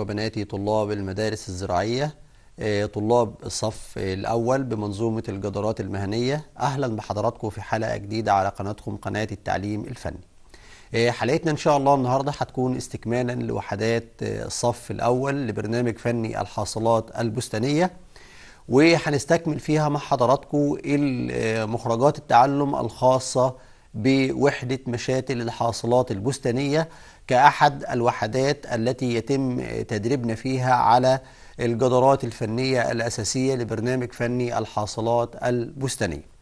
وبناتي طلاب المدارس الزراعية آه، طلاب الصف الأول بمنظومة الجدارات المهنية أهلا بحضراتكم في حلقة جديدة على قناتكم قناة التعليم الفني آه، حلقتنا إن شاء الله النهاردة هتكون استكمالا لوحدات آه، الصف الأول لبرنامج فني الحاصلات البستانية وهنستكمل فيها مع حضراتكم مخرجات التعلم الخاصة بوحدة مشاتل الحاصلات البستانية كأحد الوحدات التي يتم تدريبنا فيها على الجدارات الفنية الأساسية لبرنامج فني الحاصلات البستانية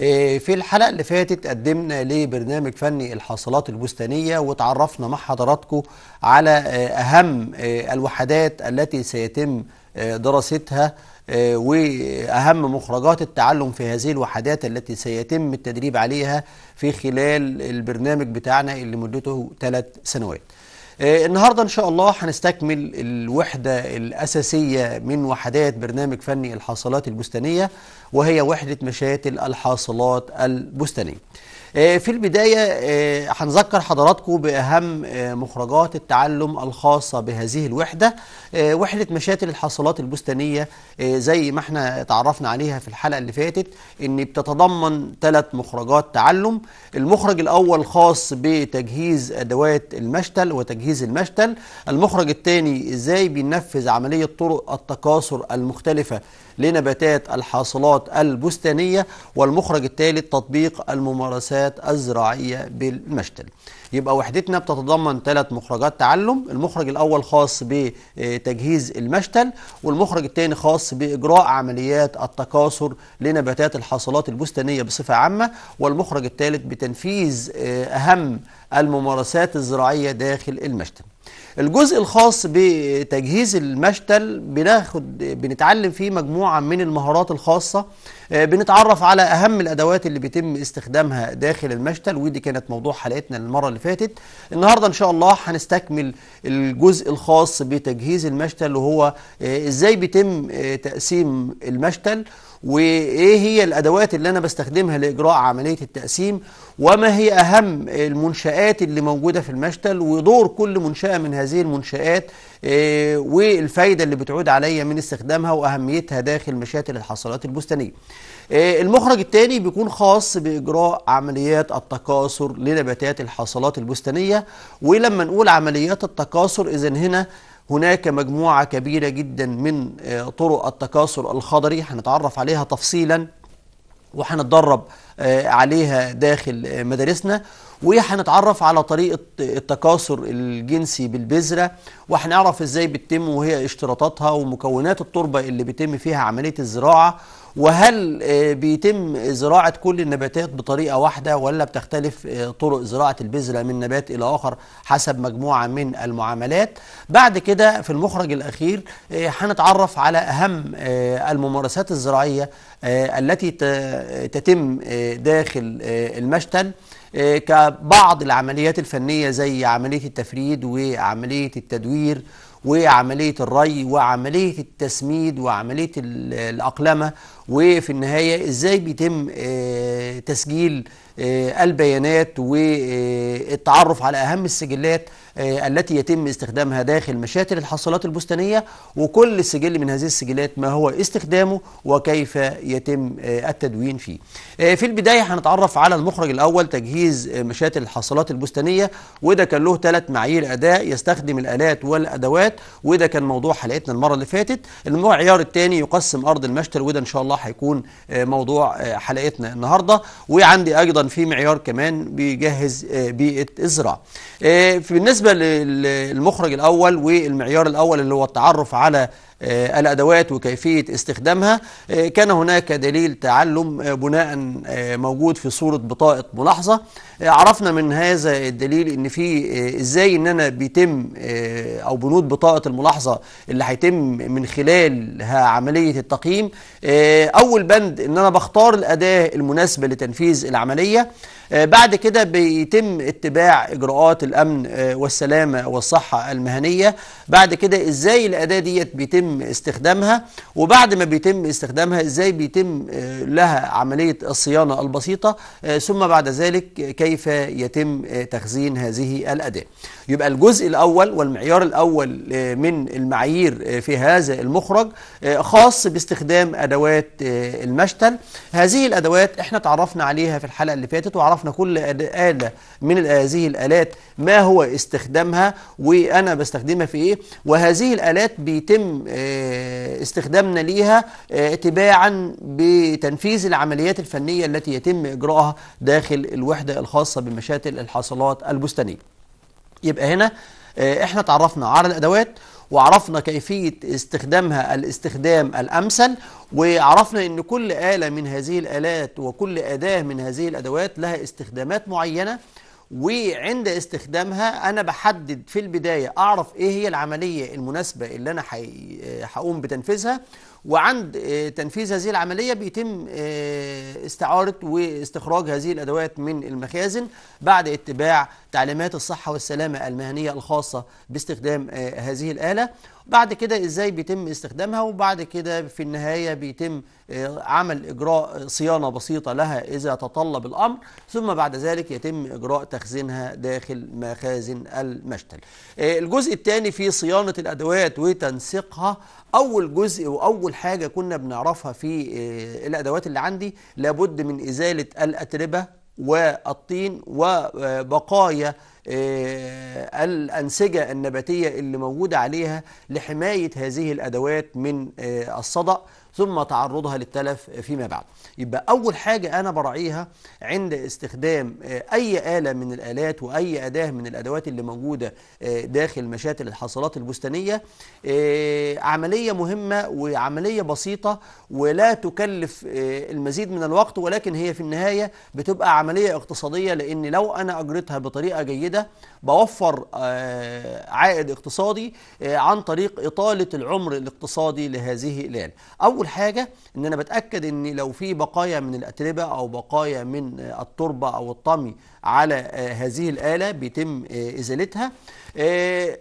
إيه، في الحلقة اللي فاتت قدمنا لبرنامج فني الحاصلات البستانية وتعرفنا مع حضراتكم على إيه، أهم إيه، الوحدات التي سيتم دراستها واهم مخرجات التعلم في هذه الوحدات التي سيتم التدريب عليها في خلال البرنامج بتاعنا اللي مدته ثلاث سنوات. آه، النهارده ان شاء الله هنستكمل الوحده الاساسيه من وحدات برنامج فني الحاصلات البستانيه وهي وحده مشاتل الحاصلات البستانيه. آه، في البداية آه، هنذكر حضراتكم بأهم آه، مخرجات التعلم الخاصة بهذه الوحدة وحدة مشاتل الحاصلات البستانية زي ما احنا تعرفنا عليها في الحلقة اللي فاتت ان بتتضمن ثلاث مخرجات تعلم المخرج الأول خاص بتجهيز أدوات المشتل وتجهيز المشتل المخرج الثاني ازاي بينفذ عملية طرق التكاثر المختلفة لنباتات الحاصلات البستانية والمخرج الثالث تطبيق الممارسات الزراعية بالمشتل يبقى وحدتنا بتتضمن ثلاث مخرجات تعلم المخرج الأول خاص بتجهيز المشتل والمخرج الثاني خاص بإجراء عمليات التكاثر لنباتات الحاصلات البستانية بصفة عامة والمخرج الثالث بتنفيذ آه، أهم الممارسات الزراعية داخل المشتل الجزء الخاص بتجهيز المشتل بناخد بنتعلم فيه مجموعة من المهارات الخاصة آه، بنتعرف على أهم الأدوات اللي بيتم استخدامها داخل المشتل ودي كانت موضوع حلقتنا المرة اللي فاتت النهاردة إن شاء الله هنستكمل الجزء الخاص بتجهيز المشتل وهو آه، إزاي بيتم آه، تقسيم المشتل وايه هي الادوات اللي انا بستخدمها لاجراء عمليه التقسيم وما هي اهم المنشات اللي موجوده في المشتل ودور كل منشاه من هذه المنشات آه، والفايده اللي بتعود عليا من استخدامها واهميتها داخل مشاتل الحصلات البستانيه آه، المخرج الثاني بيكون خاص باجراء عمليات التكاثر لنباتات الحصلات البستانيه ولما نقول عمليات التكاثر اذا هنا هناك مجموعة كبيرة جدا من آه، طرق التكاثر الخضري هنتعرف عليها تفصيلا وهنتدرب آه، عليها داخل آه، مدارسنا وهنتعرف على طريقة التكاثر الجنسي بالبذرة وهنعرف ازاي بتتم وهي اشتراطاتها ومكونات التربة اللي بيتم فيها عملية الزراعة وهل آه، بيتم زراعة كل النباتات بطريقة واحدة ولا بتختلف آه، طرق زراعة البذرة من نبات إلى آخر حسب مجموعة من المعاملات بعد كده في المخرج الأخير آه، هنتعرف على أهم الممارسات الزراعية التي تتم داخل المشتل كبعض العمليات الفنية زي عملية التفريد وعملية التدوير وعملية الري وعملية التسميد وعملية الأقلمة وفي النهاية إزاي بيتم آه، تسجيل آه، البيانات والتعرف آه، على أهم السجلات التي يتم استخدامها داخل مشاتل الحصلات البستانية وكل سجل من هذه السجلات ما هو استخدامه وكيف يتم التدوين فيه في البداية هنتعرف على المخرج الأول تجهيز مشاتل الحصلات البستانية وده كان له ثلاث معايير أداء يستخدم الآلات والأدوات وده كان موضوع حلقتنا المرة اللي فاتت المعيار الثاني يقسم أرض المشتل وده إن شاء الله هيكون آه، موضوع آه، حلقتنا النهارده وعندي ايضا في معيار كمان بيجهز آه، بيئه الزراعه. بالنسبه للمخرج الاول والمعيار الاول اللي هو التعرف على الأدوات وكيفية استخدامها كان هناك دليل تعلم بناء موجود في صورة بطاقة ملاحظة عرفنا من هذا الدليل ان في آه، ازاي ان انا بيتم آه، او بنود بطاقه الملاحظه اللي هيتم من خلالها عمليه التقييم آه، اول بند ان انا بختار الاداه المناسبه لتنفيذ العمليه آه، بعد كده بيتم اتباع اجراءات الامن آه، والسلامه والصحه المهنيه بعد كده ازاي الاداه ديت بيتم استخدامها وبعد ما بيتم استخدامها ازاي بيتم آه، لها عمليه الصيانه البسيطه ثم بعد ذلك كيف يتم تخزين هذه الاداه يبقى الجزء الاول والمعيار الاول من المعايير في هذا المخرج خاص باستخدام ادوات المشتل هذه الادوات احنا تعرفنا عليها في الحلقه اللي فاتت وعرفنا عرفنا كل آلة من هذه الآلات ما هو استخدامها وأنا بستخدمها في إيه وهذه الآلات بيتم آه، استخدامنا ليها آه، تباعا بتنفيذ العمليات الفنية التي يتم إجراءها داخل الوحدة الخاصة بمشاتل الحاصلات البستانية يبقى هنا آه، احنا تعرفنا على الأدوات وعرفنا كيفية استخدامها الاستخدام الأمثل وعرفنا أن كل آلة من هذه الآلات وكل أداة من هذه الأدوات لها استخدامات معينة وعند استخدامها أنا بحدد في البداية أعرف إيه هي العملية المناسبة اللي أنا هقوم بتنفيذها وعند آه، تنفيذ هذه العملية بيتم آه، استعارة واستخراج هذه الأدوات من المخازن بعد اتباع تعليمات الصحة والسلامة المهنية الخاصة باستخدام آه، هذه الآلة بعد كده ازاي بيتم استخدامها وبعد كده في النهاية بيتم آه، عمل إجراء آه، صيانة بسيطة لها إذا تطلب الأمر ثم بعد ذلك يتم إجراء تخزينها داخل مخازن المشتل آه، الجزء الثاني في صيانة الأدوات وتنسيقها أول جزء وأول حاجة كنا بنعرفها في الأدوات اللي عندي لابد من إزالة الأتربة والطين وبقايا آه، الأنسجة النباتية اللي موجودة عليها لحماية هذه الأدوات من آه، الصدأ ثم تعرضها للتلف فيما بعد يبقى أول حاجة أنا براعيها عند استخدام آه، أي آلة من الآلات وأي أداة من الأدوات اللي موجودة داخل مشاتل الحصلات البستانية عملية مهمة وعملية بسيطة ولا تكلف المزيد من الوقت ولكن هي في النهاية بتبقى عملية اقتصادية لأن لو أنا أجرتها بطريقة جيدة كده بوفر آه، عائد اقتصادي آه، عن طريق إطالة العمر الاقتصادي لهذه الآلة أول حاجة إن أنا بتأكد إن لو في بقايا من الأتربة أو بقايا من آه، التربة أو الطمي على هذه الآلة بيتم إزالتها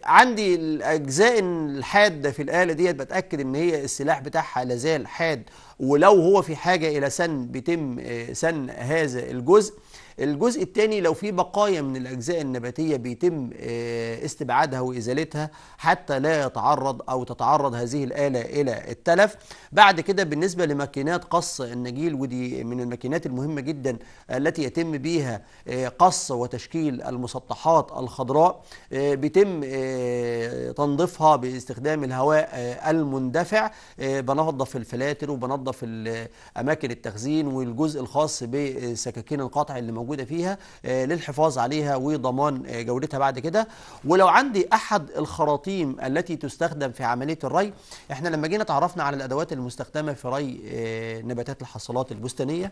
عندي الأجزاء الحادة في الآلة ديت بتأكد إن هي السلاح بتاعها لازال حاد ولو هو في حاجة إلى سن بيتم سن هذا الجزء الجزء الثاني لو في بقايا من الأجزاء النباتية بيتم آه، استبعادها وإزالتها حتى لا يتعرض أو تتعرض هذه الآلة إلى التلف بعد كده بالنسبة لماكينات قص النجيل ودي من الماكينات المهمة جدا التي يتم بيها آه، قص وتشكيل المسطحات الخضراء آه، بيتم تنظيفها باستخدام الهواء المندفع بنظف الفلاتر وبنظف أماكن التخزين والجزء الخاص بسكاكين القطع اللي موجود موجوده فيها آه، للحفاظ عليها وضمان آه، جودتها بعد كده ولو عندي احد الخراطيم التي تستخدم في عمليه الري احنا لما جينا تعرفنا على الادوات المستخدمه في ري آه، نباتات الحصلات البستانيه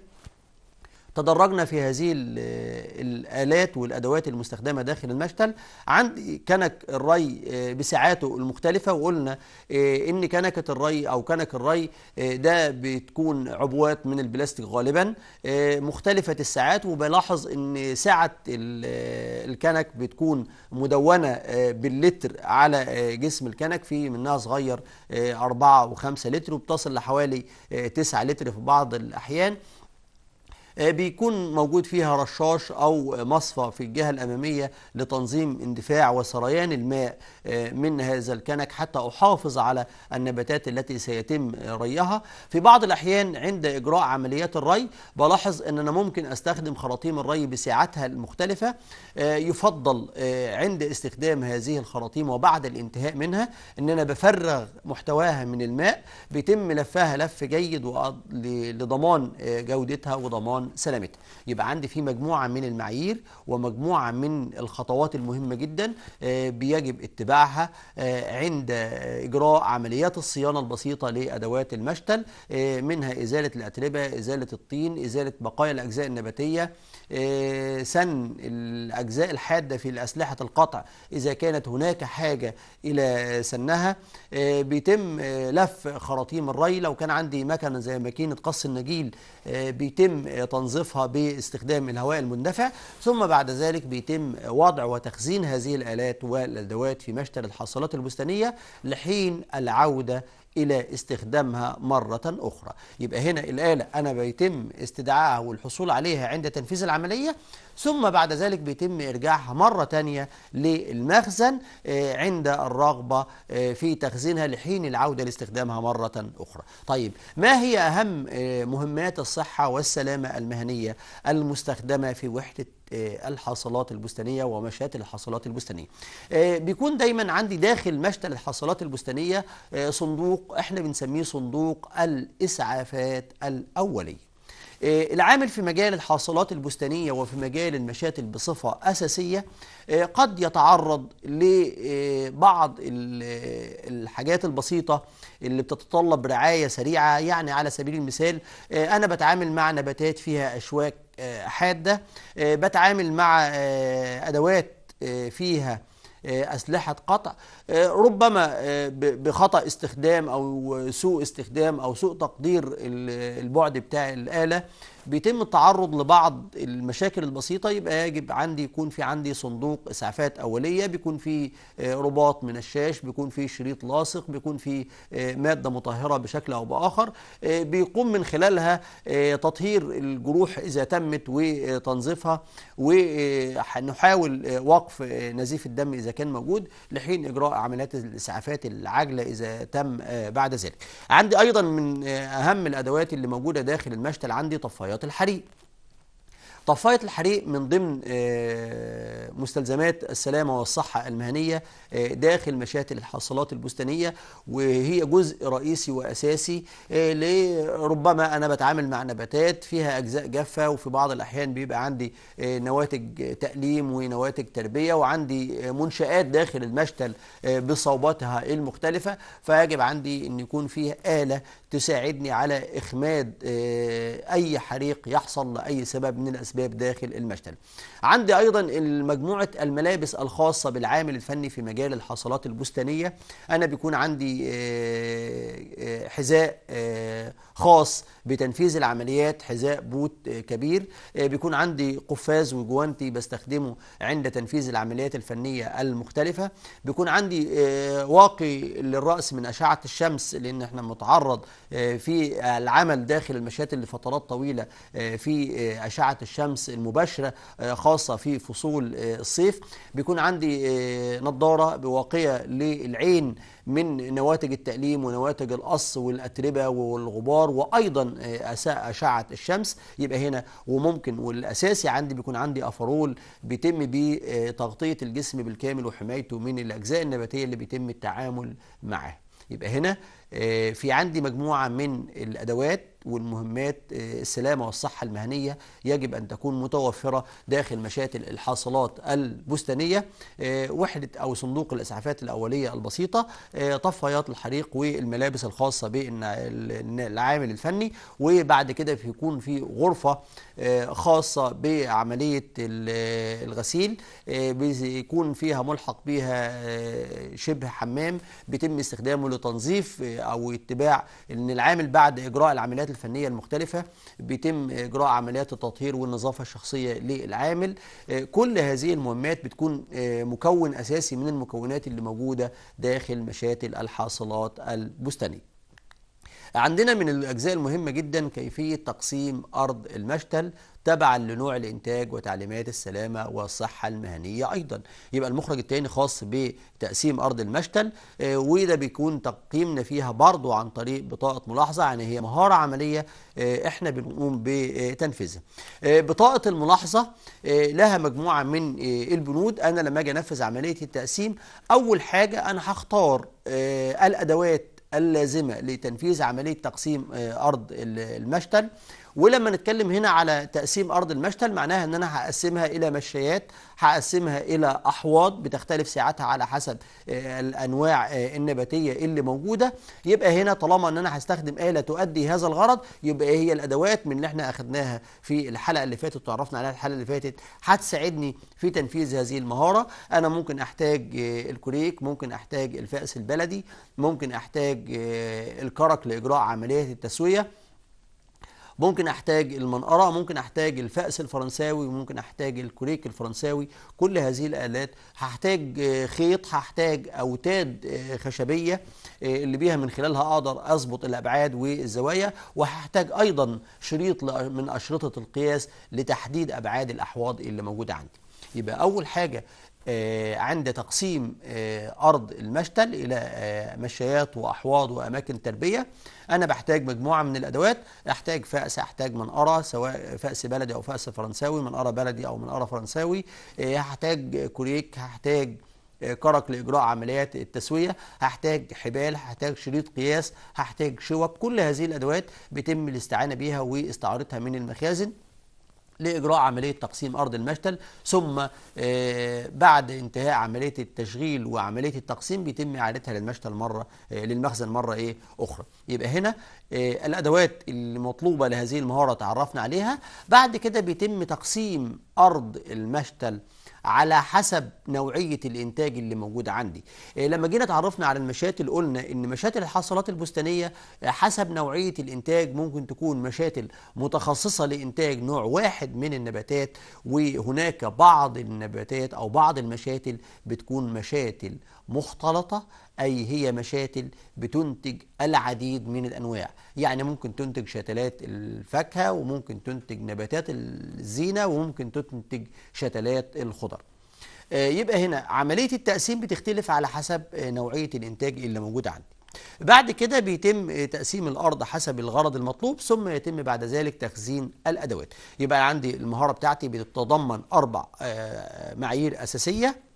تدرجنا في هذه الآلات والأدوات المستخدمة داخل المشتل عند كنك الري آه، بساعاته المختلفة وقلنا آه، إن كنكة الري أو كنك الري آه، ده بتكون عبوات من البلاستيك غالبا مختلفة الساعات وبلاحظ إن ساعة الكنك بتكون مدونة باللتر على جسم الكنك في منها صغير 4 و5 لتر وبتصل لحوالي 9 لتر في بعض الأحيان آه، بيكون موجود فيها رشاش أو مصفى في الجهة الأمامية لتنظيم اندفاع وسريان الماء آه، من هذا الكنك حتى أحافظ على النباتات التي سيتم ريها في بعض الأحيان عند إجراء عمليات الري بلاحظ أن أنا ممكن أستخدم خراطيم الري بساعتها المختلفة آه، يفضل عند استخدام هذه الخراطيم وبعد الانتهاء منها أن أنا بفرغ محتواها من الماء بيتم لفها لف جيد لضمان جودتها وضمان سلامتها يبقى عندي في مجموعة من المعايير ومجموعة من الخطوات المهمة جدا آه، بيجب اتباعها آه، عند إجراء عمليات الصيانة البسيطة لأدوات المشتل آه، منها إزالة الأتربة إزالة الطين إزالة بقايا الأجزاء النباتية سن الأجزاء الحادة في أسلحة القطع إذا كانت هناك حاجة إلى سنها بيتم لف خراطيم الري لو كان عندي مكنة زي ماكينة قص النجيل بيتم وتنظيفها باستخدام الهواء المندفع ثم بعد ذلك بيتم وضع وتخزين هذه الآلات والأدوات في مشتل الحاصلات البستانية لحين العودة إلى استخدامها مرة أخرى يبقى هنا الآلة أنا بيتم استدعائها والحصول عليها عند تنفيذ العملية ثم بعد ذلك بيتم إرجاعها مرة تانية للمخزن آه، عند الرغبة آه، في تخزينها لحين العودة لاستخدامها مرة أخرى طيب ما هي أهم آه، مهمات الصحة والسلامة المهنية المستخدمة في وحدة آه، الحاصلات البستانيه ومشات الحاصلات البستانيه آه، بيكون دايما عندي داخل مشتل الحاصلات البستانيه آه، صندوق احنا بنسميه صندوق الاسعافات الاوليه العامل في مجال الحاصلات البستانية وفي مجال المشاتل بصفة أساسية قد يتعرض لبعض الحاجات البسيطة اللي بتتطلب رعاية سريعة يعني على سبيل المثال أنا بتعامل مع نباتات فيها أشواك آه، حاده آه، بتعامل مع آه، ادوات فيها أسلحة قطع ربما بخطأ استخدام أو سوء استخدام أو سوء تقدير البعد بتاع الآلة بيتم التعرض لبعض المشاكل البسيطة يبقى يجب عندي يكون في عندي صندوق إسعافات أولية بيكون في آه، رباط من الشاش بيكون في شريط لاصق بيكون في آه، مادة مطهرة بشكل أو بآخر آه، بيقوم من خلالها تطهير الجروح إذا تمت وتنظيفها ونحاول وقف نزيف الدم إذا كان موجود لحين إجراء عمليات الإسعافات العاجلة إذا تم بعد ذلك عندي أيضا من أهم الأدوات اللي موجودة داخل المشتل عندي طفايات الحريق طفايه الحريق من ضمن آه، مستلزمات السلامه والصحه المهنيه آه، داخل مشاتل الحاصلات البستانيه وهي جزء رئيسي واساسي آه، لربما انا بتعامل مع نباتات فيها اجزاء جافه وفي بعض الاحيان بيبقى عندي نواتج تأليم ونواتج تربيه وعندي منشات داخل المشتل بصوباتها المختلفه فيجب عندي ان يكون فيه اله تساعدني على اخماد اي حريق يحصل لاي سبب من الاسباب الأسباب داخل المشتل عندي أيضا مجموعة الملابس الخاصة بالعامل الفني في مجال الحصلات البستانية أنا بيكون عندي آه، آه، حذاء آه، خاص بتنفيذ العمليات حذاء بوت آه، كبير آه، بيكون عندي قفاز وجوانتي بستخدمه عند تنفيذ العمليات الفنية المختلفة بيكون عندي آه، واقي للرأس من أشعة الشمس لأن احنا متعرض في العمل داخل المشاتل لفترات طويلة في أشعة الشمس المباشرة خاصة في فصول الصيف بيكون عندي نظارة بواقية للعين من نواتج التأليم ونواتج القص والأتربة والغبار وأيضا آه، أشعة الشمس يبقى هنا وممكن والأساسي عندي بيكون عندي أفرول بيتم بيه آه، تغطية الجسم بالكامل وحمايته من الأجزاء النباتية اللي بيتم التعامل معاها يبقى هنا آه، في عندي مجموعة من الأدوات والمهمات آه، السلامة والصحة المهنية يجب أن تكون متوفرة داخل مشاتل الحاصلات البستانية آه، وحدة أو صندوق الإسعافات الأولية البسيطة طفايات آه، الحريق والملابس الخاصة بالعامل الفني وبعد كده بيكون في غرفة خاصة بعملية الغسيل بيكون فيها ملحق بها شبه حمام بيتم استخدامه لتنظيف أو اتباع أن العامل بعد إجراء العمليات الفنية المختلفة بيتم إجراء عمليات التطهير والنظافة الشخصية للعامل آه، كل هذه المهمات بتكون آه، مكون أساسي من المكونات اللي موجودة داخل مشاتل الحاصلات البستانية عندنا من الأجزاء المهمة جدا كيفية تقسيم أرض المشتل تبعا لنوع الإنتاج وتعليمات السلامة والصحة المهنية أيضا يبقى المخرج الثاني خاص بتقسيم أرض المشتل آه، وده بيكون تقييمنا فيها برضو عن طريق بطاقة ملاحظة يعني هي مهارة عملية آه، احنا بنقوم بتنفيذها آه، بطاقة الملاحظة لها مجموعة من البنود أنا لما أجي أنفذ عملية التقسيم أول حاجة أنا هختار الأدوات اللازمة لتنفيذ عملية تقسيم آه، أرض المشتل ولما نتكلم هنا على تقسيم أرض المشتل معناها أن أنا هقسمها إلى مشيات هقسمها إلى أحواض بتختلف سعتها على حسب آه، الأنواع آه، النباتية اللي موجودة يبقى هنا طالما أن أنا هستخدم آلة تؤدي هذا الغرض يبقى هي الأدوات من اللي احنا أخذناها في الحلقة اللي فاتت تعرفنا عليها الحلقة اللي فاتت هتساعدني في تنفيذ هذه المهارة أنا ممكن أحتاج آه، الكوريك ممكن أحتاج الفأس البلدي ممكن أحتاج الكرك لإجراء عملية التسوية ممكن احتاج المنقره ممكن احتاج الفأس الفرنساوي ممكن احتاج الكريك الفرنساوي كل هذه الالات هحتاج آه، خيط هحتاج اوتاد آه، خشبيه آه، اللي بيها من خلالها اقدر اظبط الابعاد والزوايا وهحتاج ايضا شريط من اشرطه القياس لتحديد ابعاد الاحواض اللي موجوده عندي يبقى اول حاجه آه، عند تقسيم آه، أرض المشتل إلى آه، مشايات وأحواض وأماكن تربية أنا بحتاج مجموعة من الأدوات أحتاج فأس أحتاج منقرة سواء فأس بلدي أو فأس فرنساوي منقرة بلدي أو منقرة فرنساوي هحتاج كوريك هحتاج كرك لإجراء عمليات التسوية هحتاج حبال هحتاج شريط قياس هحتاج شوك كل هذه الأدوات بيتم الاستعانة بها واستعارتها من المخازن لإجراء عملية تقسيم أرض المشتل ثم آه، بعد انتهاء عملية التشغيل وعملية التقسيم بيتم إعادتها للمشتل مرة آه، للمخزن مرة إيه أخرى يبقى هنا آه، الأدوات المطلوبة لهذه المهارة تعرفنا عليها بعد كده بيتم تقسيم أرض المشتل على حسب نوعيه الانتاج اللي موجود عندي آه، لما جينا اتعرفنا على المشاتل قلنا ان مشاتل الحصلات البستانيه آه، حسب نوعيه الانتاج ممكن تكون مشاتل متخصصه لانتاج نوع واحد من النباتات وهناك بعض النباتات او بعض المشاتل بتكون مشاتل مختلطه أي هي مشاتل بتنتج العديد من الأنواع يعني ممكن تنتج شتلات الفاكهة وممكن تنتج نباتات الزينة وممكن تنتج شتلات الخضر آه، يبقى هنا عملية التقسيم بتختلف على حسب آه، نوعية الإنتاج اللي موجود عندي بعد كده بيتم آه، تقسيم الأرض حسب الغرض المطلوب ثم يتم بعد ذلك تخزين الأدوات يبقى عندي المهارة بتاعتي بتتضمن أربع معايير أساسية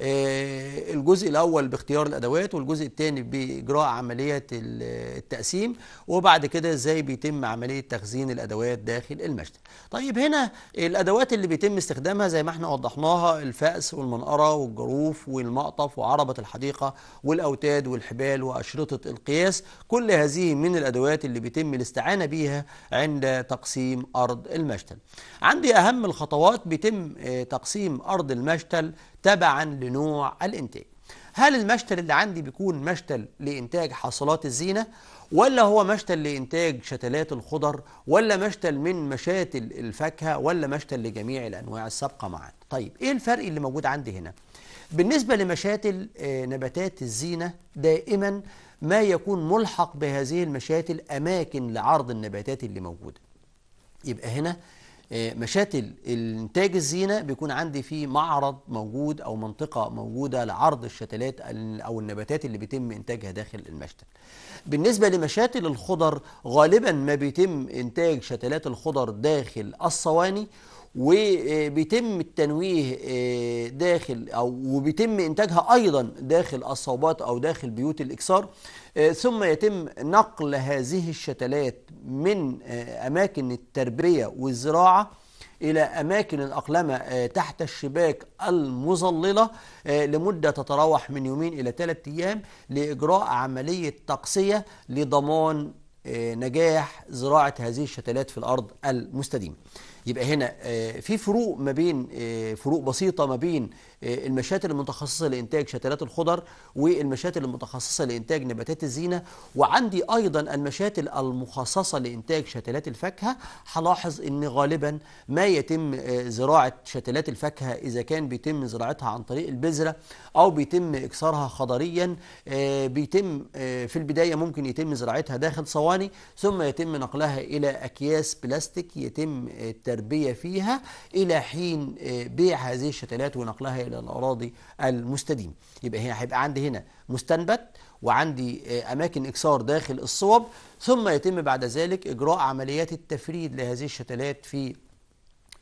آه، الجزء الاول باختيار الادوات والجزء الثاني باجراء عمليه التقسيم وبعد كده ازاي بيتم عمليه تخزين الادوات داخل المشتل طيب هنا الادوات اللي بيتم استخدامها زي ما احنا وضحناها الفأس والمنقره والجروف والمقطف وعربه الحديقه والاوتاد والحبال واشرطه القياس كل هذه من الادوات اللي بيتم الاستعانه بيها عند تقسيم ارض المشتل عندي اهم الخطوات بيتم آه، تقسيم ارض المشتل تبعا لنوع الانتاج هل المشتل اللي عندي بيكون مشتل لإنتاج حاصلات الزينة ولا هو مشتل لإنتاج شتلات الخضر ولا مشتل من مشاتل الفاكهة ولا مشتل لجميع الأنواع السابقة معا طيب إيه الفرق اللي موجود عندي هنا بالنسبة لمشاتل آه، نباتات الزينة دائما ما يكون ملحق بهذه المشاتل أماكن لعرض النباتات اللي موجودة يبقى هنا آه، مشاتل الانتاج الزينة بيكون عندي في معرض موجود أو منطقة موجودة لعرض الشتلات أو النباتات اللي بيتم إنتاجها داخل المشتل بالنسبة لمشاتل الخضر غالبا ما بيتم إنتاج شتلات الخضر داخل الصواني وبيتم التنويه آه، داخل او وبيتم انتاجها ايضا داخل الصوبات او داخل بيوت الاكسار آه، ثم يتم نقل هذه الشتلات من آه، اماكن التربيه والزراعه إلى أماكن الأقلمة تحت الشباك المظللة لمدة تتراوح من يومين إلى ثلاثة أيام لإجراء عملية تقصية لضمان نجاح زراعة هذه الشتلات في الأرض المستديمة يبقى هنا آه، في فروق ما بين آه، فروق بسيطة ما بين آه، المشاتل المتخصصة لإنتاج شتلات الخضر والمشاتل المتخصصة لإنتاج نباتات الزينة وعندي أيضا المشاتل المخصصة لإنتاج شتلات الفاكهة هلاحظ أن غالبا ما يتم آه، زراعة شتلات الفاكهة إذا كان بيتم زراعتها عن طريق البذرة أو بيتم إكسارها خضريا آه، بيتم في البداية ممكن يتم زراعتها داخل صواني ثم يتم نقلها إلى أكياس بلاستيك يتم التربية فيها إلى حين بيع هذه الشتلات ونقلها إلى الأراضي المستديمة يبقى هنا هيبقى عندي هنا مستنبت وعندي آه، أماكن إكسار داخل الصوب ثم يتم بعد ذلك إجراء عمليات التفريد لهذه الشتلات في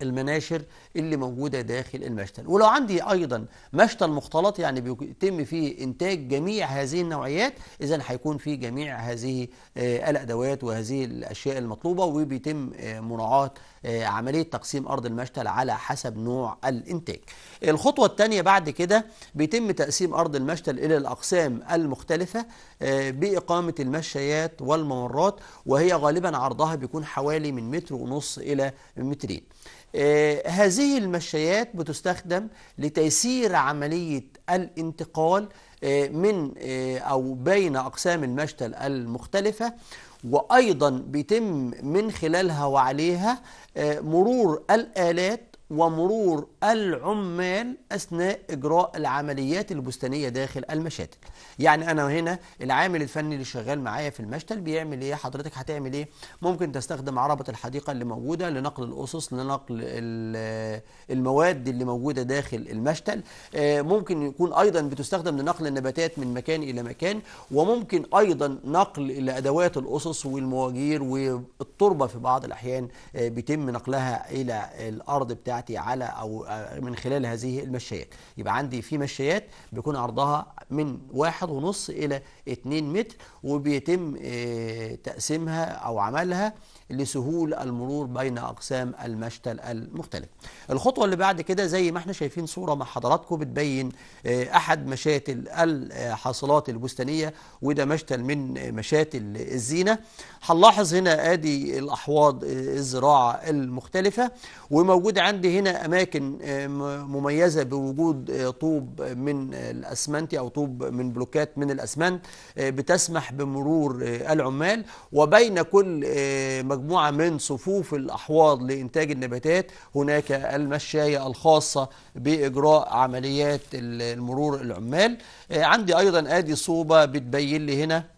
المناشر اللي موجودة داخل المشتل ولو عندي أيضا مشتل مختلط يعني بيتم فيه إنتاج جميع هذه النوعيات إذا هيكون في جميع هذه آه، الأدوات وهذه الأشياء المطلوبة وبيتم مراعاة آه، عملية تقسيم أرض المشتل على حسب نوع الإنتاج الخطوة الثانية بعد كده بيتم تقسيم أرض المشتل إلى الأقسام المختلفة آه، بإقامة المشايات والممرات وهي غالبا عرضها بيكون حوالي من متر ونص إلى مترين آه، هذه المشايات بتستخدم لتيسير عملية الانتقال آه، من آه، أو بين أقسام المشتل المختلفة وأيضا بيتم من خلالها وعليها مرور الآلات ومرور العمال أثناء إجراء العمليات البستانية داخل المشاتل يعني أنا هنا العامل الفني اللي شغال معايا في المشتل بيعمل إيه حضرتك هتعمل إيه ممكن تستخدم عربة الحديقة اللي موجودة لنقل الأسس لنقل المواد اللي موجودة داخل المشتل آه، ممكن يكون أيضا بتستخدم لنقل النباتات من مكان إلى مكان وممكن أيضا نقل لأدوات الأسس والمواجير والتربة في بعض الأحيان آه، بيتم نقلها إلى الأرض بتاع بتاعتي على او آه، من خلال هذه المشايات يبقى عندي في مشايات بيكون عرضها من واحد ونص الى اتنين متر وبيتم آه، تقسيمها او عملها لسهول المرور بين اقسام المشتل المختلف الخطوة اللي بعد كده زي ما احنا شايفين صورة مع حضراتكم بتبين آه، أحد مشاتل الحاصلات البستانية وده مشتل من مشاتل الزينة هنلاحظ هنا ادي الأحواض آه، الزراعة المختلفة وموجود عندي هنا أماكن آه، مميزة بوجود طوب من الأسمنت أو طوب من بلوكات من الأسمنت بتسمح بمرور العمال وبين كل مجموعة من صفوف الأحواض لإنتاج النباتات هناك المشاية الخاصة بإجراء عمليات المرور العمال آه، عندي أيضا أدي صوبة بتبين لي هنا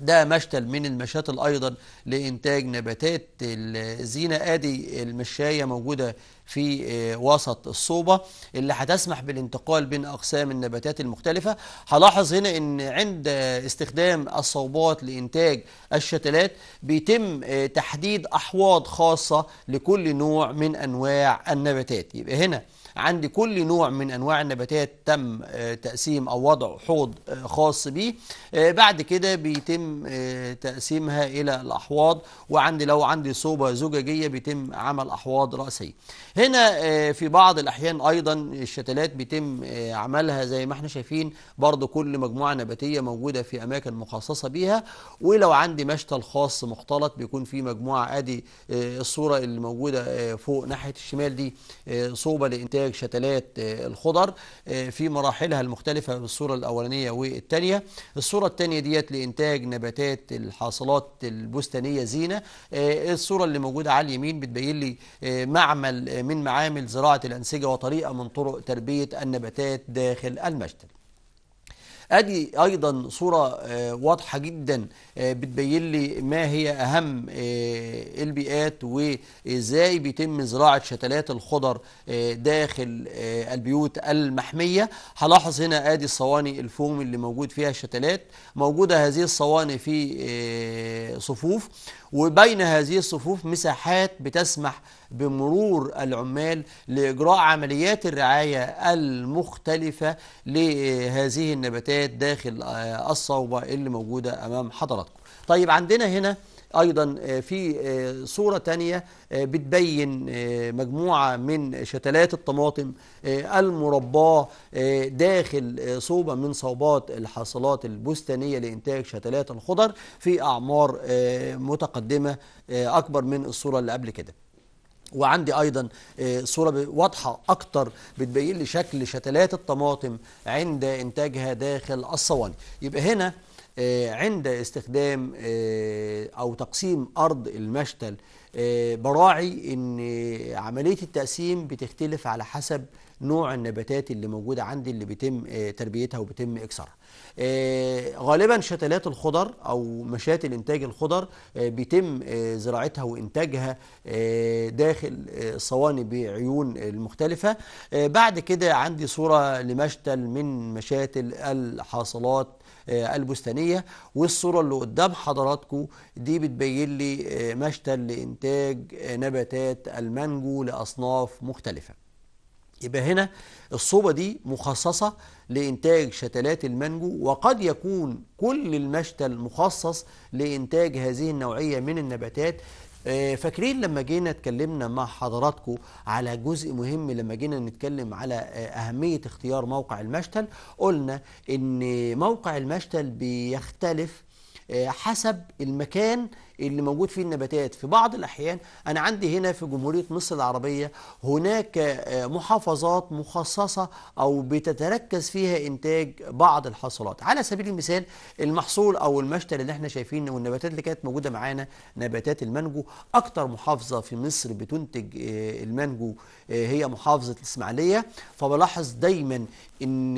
ده مشتل من المشاتل أيضا لإنتاج نباتات الزينة آدي المشاية موجودة في آه، وسط الصوبة اللي هتسمح بالانتقال بين أقسام النباتات المختلفة هلاحظ هنا أن عند استخدام الصوبات لإنتاج الشتلات بيتم آه، تحديد أحواض خاصة لكل نوع من أنواع النباتات يبقى هنا عندي كل نوع من أنواع النباتات تم آه، تقسيم أو وضع حوض آه، خاص به آه، بعد كده بيتم تقسيمها إلى الأحواض وعندي لو عندي صوبة زجاجية بيتم عمل أحواض رأسية هنا في بعض الأحيان أيضا الشتلات بيتم عملها زي ما احنا شايفين برضو كل مجموعة نباتية موجودة في أماكن مخصصة بيها ولو عندي مشتل خاص مختلط بيكون في مجموعة أدي الصورة اللي موجودة فوق ناحية الشمال دي صوبة لإنتاج إنتاج شتلات آه، الخضر آه، في مراحلها المختلفة بالصورة الأولانية والثانية الصورة الثانية ديت لإنتاج نباتات الحاصلات البستانية زينة آه، الصورة اللي موجودة على اليمين بتبين لي معمل من معامل زراعة الأنسجة وطريقة من طرق تربية النباتات داخل المشتل ادي ايضا صوره آه، واضحه جدا آه، بتبين لي ما هي اهم آه، البيئات وازاي بيتم زراعه شتلات الخضر داخل البيوت المحميه هلاحظ هنا ادي الصواني الفوم اللي موجود فيها الشتلات موجوده هذه الصواني في صفوف وبين هذه الصفوف مساحات بتسمح بمرور العمال لإجراء عمليات الرعاية المختلفة لهذه النباتات داخل آه، الصوبة اللي موجودة أمام حضراتكم طيب عندنا هنا أيضا آه، في آه، صورة تانية آه، بتبين مجموعة من شتلات الطماطم المرباة داخل صوبة من صوبات الحاصلات البستانية لإنتاج شتلات الخضر في أعمار متقدمة أكبر من الصورة اللي قبل كده وعندي ايضا صوره واضحه اكتر بتبين لي شكل شتلات الطماطم عند انتاجها داخل الصواني يبقى هنا آه، عند استخدام آه، أو تقسيم أرض المشتل آه، براعي أن عملية التقسيم بتختلف على حسب نوع النباتات اللي موجودة عندي اللي بيتم تربيتها وبيتم إكسارها غالبا شتلات الخضر أو مشاتل إنتاج الخضر بيتم زراعتها وإنتاجها داخل صواني بعيون المختلفة بعد كده عندي صورة لمشتل من مشاتل الحاصلات آه، البستانيه والصوره اللي قدام حضراتكم دي بتبين لي آه، مشتل لانتاج آه، نباتات المانجو لاصناف مختلفه يبقى هنا الصوبة دي مخصصة لإنتاج شتلات المانجو وقد يكون كل المشتل مخصص لإنتاج هذه النوعية من النباتات آه، فاكرين لما جينا اتكلمنا مع حضراتكم على جزء مهم لما جينا نتكلم على آه، أهمية اختيار موقع المشتل قلنا إن موقع المشتل بيختلف حسب المكان اللي موجود فيه النباتات في بعض الأحيان أنا عندي هنا في جمهورية مصر العربية هناك آه، محافظات مخصصة أو بتتركز فيها إنتاج بعض الحصولات على سبيل المثال المحصول أو المشتل اللي احنا شايفينه والنباتات اللي كانت موجودة معانا نباتات المانجو أكتر محافظة في مصر بتنتج آه، المانجو آه، هي محافظة الإسماعيلية فبلاحظ دايما أن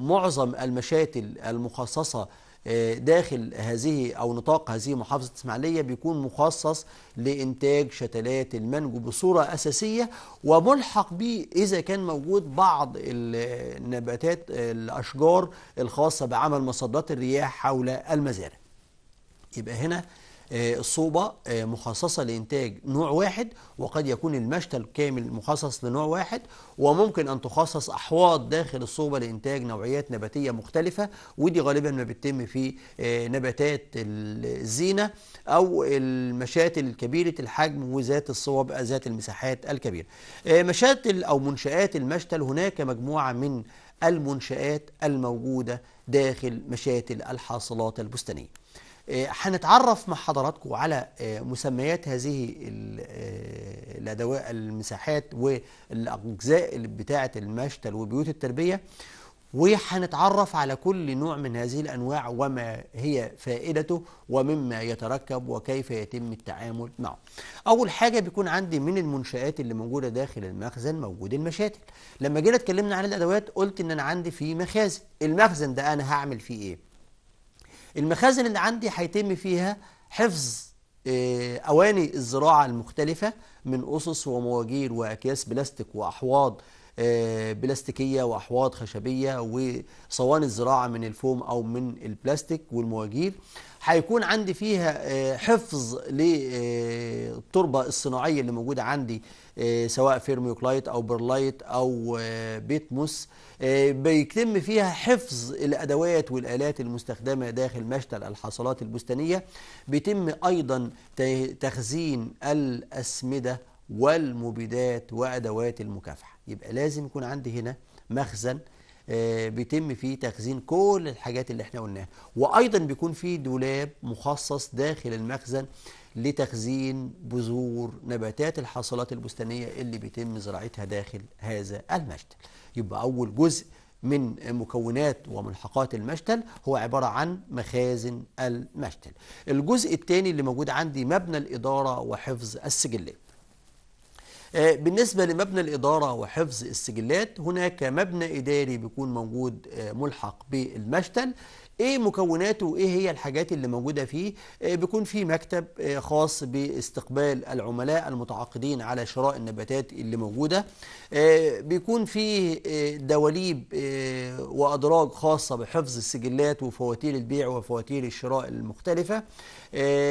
معظم المشاتل المخصصة آه، داخل هذه أو نطاق هذه محافظة الإسماعيلية بيكون مخصص لإنتاج شتلات المانجو بصورة أساسية وملحق به إذا كان موجود بعض النباتات الأشجار الخاصة بعمل مصدات الرياح حول المزارع يبقى هنا آه، صوبة آه، مخصصة لإنتاج نوع واحد وقد يكون المشتل كامل مخصص لنوع واحد وممكن أن تخصص أحواض داخل الصوبة لإنتاج نوعيات نباتية مختلفة ودي غالبا ما بتتم في آه، نباتات الزينة أو المشات الكبيرة الحجم وذات الصوب ذات المساحات الكبيرة مشاتل أو منشآت المشتل هناك مجموعة من المنشآت الموجودة داخل مشاتل الحاصلات البستانية آه، هنتعرف مع حضراتكم على آه، مسميات هذه آه، الأدواء المساحات والأجزاء بتاعة المشتل وبيوت التربية وهنتعرف على كل نوع من هذه الأنواع وما هي فائدته ومما يتركب وكيف يتم التعامل معه أول حاجة بيكون عندي من المنشآت اللي موجودة داخل المخزن موجود المشاتل لما جينا اتكلمنا عن الأدوات قلت إن أنا عندي في مخازن المخزن ده أنا هعمل فيه إيه المخازن اللي عندي هيتم فيها حفظ آه، أواني الزراعة المختلفة من أسس ومواجير وأكياس بلاستيك وأحواض آه، بلاستيكية وأحواض خشبية وصواني الزراعة من الفوم أو من البلاستيك والمواجير هيكون عندي فيها آه، حفظ للتربة الصناعية اللي موجودة عندي آه، سواء فيرميوكلايت أو برلايت أو آه، بيتموس آه، بيتم فيها حفظ الأدوات والآلات المستخدمة داخل مشتل الحاصلات البستانية بيتم أيضا تخزين الأسمدة والمبيدات وأدوات المكافحة يبقى لازم يكون عندي هنا مخزن بيتم فيه تخزين كل الحاجات اللي احنا قلناها وايضا بيكون فيه دولاب مخصص داخل المخزن لتخزين بذور نباتات الحاصلات البستانية اللي بيتم زراعتها داخل هذا المشتل يبقى أول جزء من مكونات وملحقات المشتل هو عبارة عن مخازن المشتل الجزء الثاني اللي موجود عندي مبنى الإدارة وحفظ السجلات آه، بالنسبة لمبنى الإدارة وحفظ السجلات هناك مبنى إداري بيكون موجود آه، ملحق بالمشتل ايه مكوناته وايه هي الحاجات اللي موجوده فيه آه، بيكون في مكتب آه، خاص باستقبال العملاء المتعاقدين على شراء النباتات اللي موجوده آه، بيكون في دواليب وادراج خاصه بحفظ السجلات وفواتير البيع وفواتير الشراء المختلفه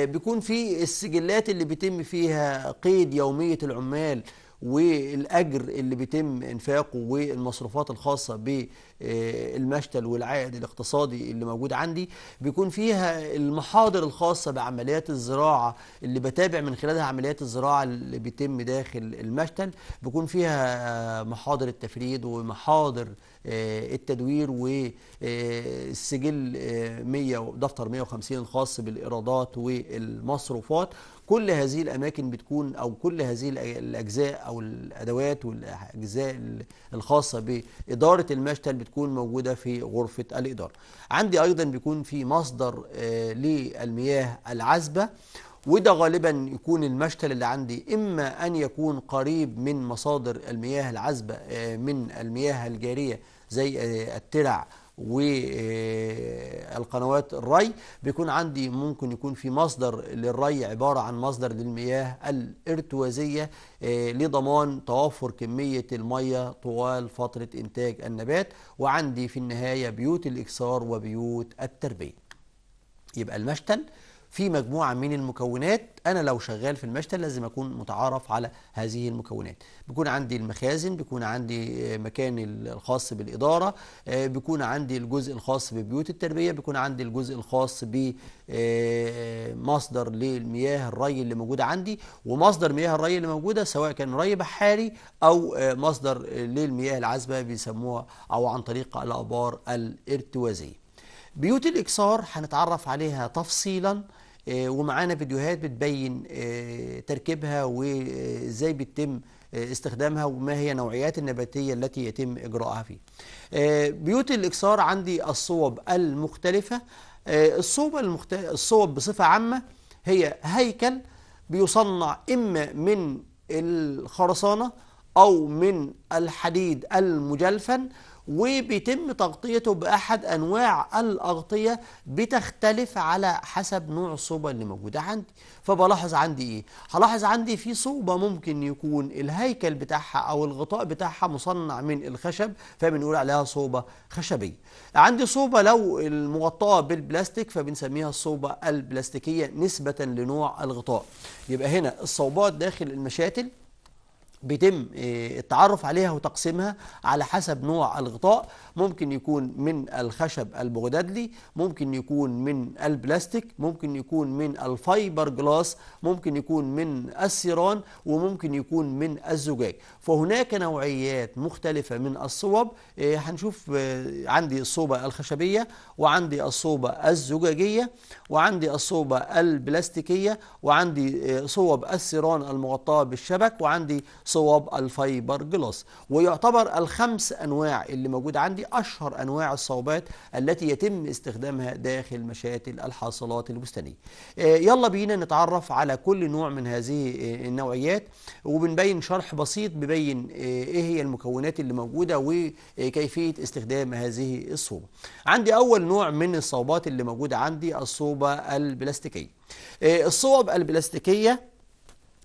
بيكون في السجلات اللي بيتم فيها قيد يوميه العمال والأجر اللي بيتم إنفاقه والمصروفات الخاصة بالمشتل والعائد الاقتصادي اللي موجود عندي بيكون فيها المحاضر الخاصة بعمليات الزراعة اللي بتابع من خلالها عمليات الزراعة اللي بيتم داخل المشتل بيكون فيها محاضر التفريد ومحاضر آه، التدوير والسجل آه، 100 آه، دفتر 150 الخاص بالإيرادات والمصروفات كل هذه الأماكن بتكون أو كل هذه الأجزاء أو الأدوات والأجزاء الخاصة بإدارة المشتل بتكون موجودة في غرفة الإدارة عندي أيضا بيكون في مصدر آه، للمياه العذبة وده غالبا يكون المشتل اللي عندي إما أن يكون قريب من مصادر المياه العذبة آه، من المياه الجارية زي آه، الترع والقنوات الري بيكون عندي ممكن يكون في مصدر للري عبارة عن مصدر للمياه الارتوازية آه، لضمان توفر كمية المية طوال فترة إنتاج النبات وعندي في النهاية بيوت الإكسار وبيوت التربية يبقى المشتل في مجموعة من المكونات أنا لو شغال في المشتل لازم أكون متعارف على هذه المكونات بيكون عندي المخازن بيكون عندي آه، مكان الخاص بالإدارة آه، بيكون عندي الجزء الخاص ببيوت التربية بيكون عندي الجزء الخاص بمصدر آه، للمياه الري اللي موجودة عندي ومصدر مياه الري اللي موجودة سواء كان ري بحاري أو مصدر للمياه العذبة بيسموها أو عن طريق الأبار الارتوازية بيوت الإكسار هنتعرف عليها تفصيلاً آه، ومعانا فيديوهات بتبين آه، تركيبها وازاي بيتم آه، استخدامها وما هي نوعيات النباتية التي يتم إجراءها فيه بيوت الإكسار عندي الصوب المختلفة الصوب, المخت... الصوب بصفة عامة هي هيكل بيصنع إما من الخرسانة أو من الحديد المجلفن وبيتم تغطيته بأحد أنواع الأغطية بتختلف على حسب نوع الصوبة اللي موجودة عندي فبلاحظ عندي إيه؟ هلاحظ عندي في صوبة ممكن يكون الهيكل بتاعها أو الغطاء بتاعها مصنع من الخشب فبنقول عليها صوبة خشبية عندي صوبة لو المغطاة بالبلاستيك فبنسميها الصوبة البلاستيكية نسبة لنوع الغطاء يبقى هنا الصوبات داخل المشاتل بيتم آه، التعرف عليها وتقسيمها على حسب نوع الغطاء ممكن يكون من الخشب البغدادلي ممكن يكون من البلاستيك ممكن يكون من الفايبر جلاس ممكن يكون من السيران وممكن يكون من الزجاج فهناك نوعيات مختلفة من الصوب آه، هنشوف آه، عندي الصوبة الخشبية وعندي الصوبة الزجاجية وعندي الصوبة البلاستيكية وعندي صوب السيران المغطاة بالشبك وعندي صواب الفايبر جلوس ويعتبر الخمس أنواع اللي موجود عندي أشهر أنواع الصوابات التي يتم استخدامها داخل مشاتل الحاصلات البستانية آه، يلا بينا نتعرف على كل نوع من هذه آه، النوعيات وبنبين شرح بسيط ببين آه، إيه هي المكونات اللي موجودة وكيفية استخدام هذه الصوبة عندي أول نوع من الصوبات اللي موجودة عندي الصوبة البلاستيكية الصوب البلاستيكية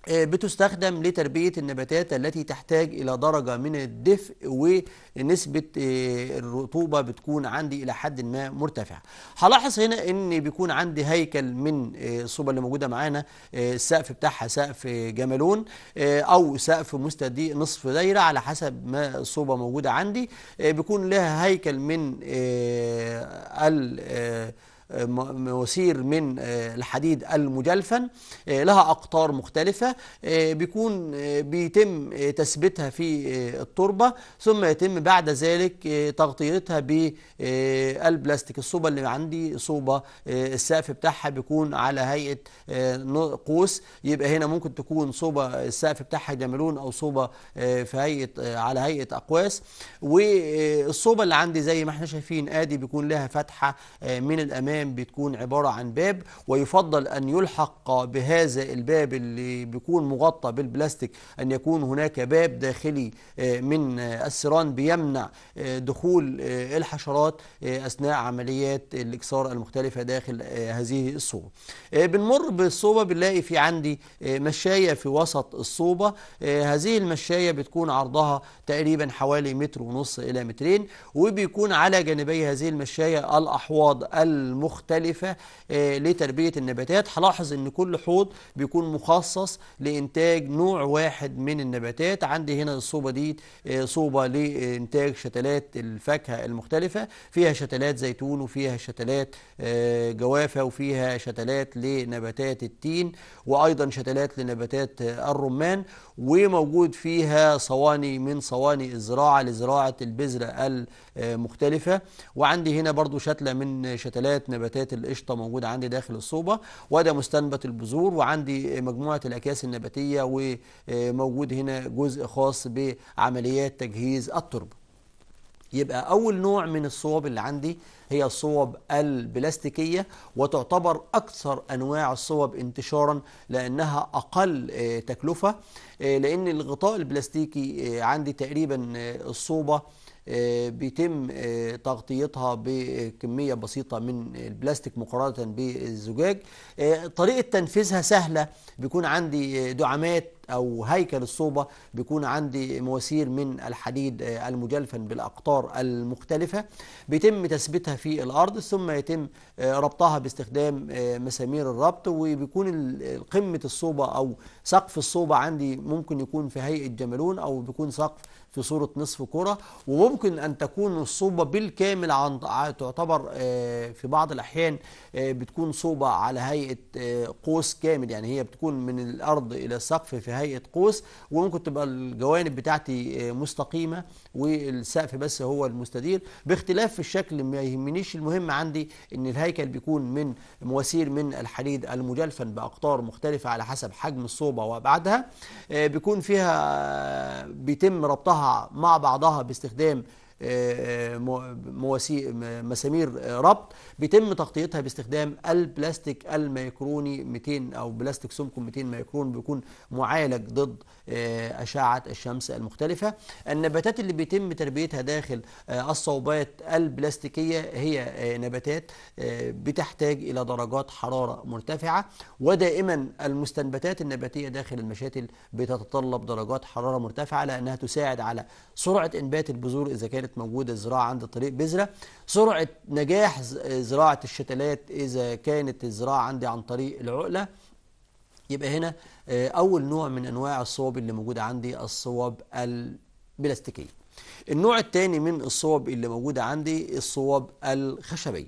آه، بتستخدم لتربية النباتات التي تحتاج إلى درجة من الدفء ونسبة آه، الرطوبة بتكون عندي إلى حد ما مرتفعة هلاحظ هنا أن بيكون عندي هيكل من آه، الصوبة اللي موجودة معانا السقف بتاعها سقف جمالون أو سقف مستدي نصف دايرة على حسب ما الصوبة موجودة عندي بيكون لها هيكل من ال مواسير من آه، الحديد المجلفن آه، لها أقطار مختلفة آه، بيكون بيتم تثبيتها في التربة ثم يتم بعد ذلك تغطيتها بالبلاستيك الصوبة اللي عندي صوبة السقف بتاعها بيكون على هيئة قوس يبقى هنا ممكن تكون صوبة السقف بتاعها جملون أو صوبة في هيئة على هيئة أقواس والصوبة اللي عندي زي ما احنا شايفين آدي بيكون لها فتحة من الأمام الأمام بتكون عبارة عن باب ويفضل أن يلحق بهذا الباب اللي بيكون مغطى بالبلاستيك أن يكون هناك باب داخلي آه، من آه، السيران بيمنع آه، دخول الحشرات أثناء عمليات الإكسار المختلفة داخل هذه الصوبة بنمر بالصوبة بنلاقي في عندي مشاية في وسط الصوبة هذه المشاية بتكون عرضها تقريبا حوالي متر ونص إلى مترين وبيكون على جانبي هذه المشاية الأحواض الم مختلفة آه، لتربية النباتات هلاحظ ان كل حوض بيكون مخصص لإنتاج نوع واحد من النباتات عندي هنا الصوبة دي آه، صوبة لإنتاج شتلات الفاكهة المختلفة فيها شتلات زيتون وفيها شتلات آه، جوافة وفيها شتلات لنباتات التين وأيضا شتلات لنباتات الرمان وموجود فيها صواني من صواني الزراعة لزراعة البذرة المختلفة وعندي هنا برضو شتلة من شتلات نباتات القشطة موجودة عندي داخل الصوبة وده مستنبت البذور وعندي مجموعة الأكياس النباتية وموجود هنا جزء خاص بعمليات تجهيز التربة يبقى أول نوع من الصوب اللي عندي هي الصوب البلاستيكية وتعتبر أكثر أنواع الصوب انتشارا لأنها أقل آه، تكلفة آه، لأن الغطاء البلاستيكي آه، عندي تقريبا الصوبة آه، بيتم آه، تغطيتها بكمية بسيطة من البلاستيك مقارنة بالزجاج آه، طريقة تنفيذها سهلة بيكون عندي دعامات أو هيكل الصوبة بيكون عندي مواسير من الحديد آه، المجلفن بالأقطار المختلفة بيتم تثبيتها في الأرض ثم يتم آه، ربطها باستخدام آه، مسامير الربط وبيكون قمة الصوبة أو سقف الصوبة عندي ممكن يكون في هيئة جملون أو بيكون سقف في صورة نصف كرة وممكن أن تكون الصوبة بالكامل عن تعتبر في بعض الأحيان بتكون صوبة على هيئة قوس كامل يعني هي بتكون من الأرض إلى السقف في هيئة هيئه قوس وممكن تبقى الجوانب بتاعتي آه، مستقيمه والسقف بس هو المستدير باختلاف في الشكل ما يهمنيش المهم عندي ان الهيكل بيكون من مواسير من الحديد المجلفن باقطار مختلفه على حسب حجم الصوبه وابعادها آه، بيكون فيها آه، بيتم ربطها مع بعضها باستخدام آه، مسامير آه، ربط بيتم تغطيتها باستخدام البلاستيك الميكروني 200 او بلاستيك سمكم 200 ميكرون بيكون معالج ضد آه، اشعه الشمس المختلفه النباتات اللي بيتم تربيتها داخل الصوبات البلاستيكيه هي نباتات بتحتاج الى درجات حراره مرتفعه ودائما المستنبتات النباتيه داخل المشاتل بتتطلب درجات حراره مرتفعه لانها تساعد على سرعه انبات البذور اذا كانت كانت موجودة الزراعة عند طريق بذرة سرعة نجاح زراعة الشتلات إذا كانت الزراعة عندي عن طريق العقلة يبقى هنا آه، أول نوع من أنواع الصوب اللي موجودة عندي الصوب البلاستيكية النوع الثاني من الصوب اللي موجودة عندي الصوب الخشبية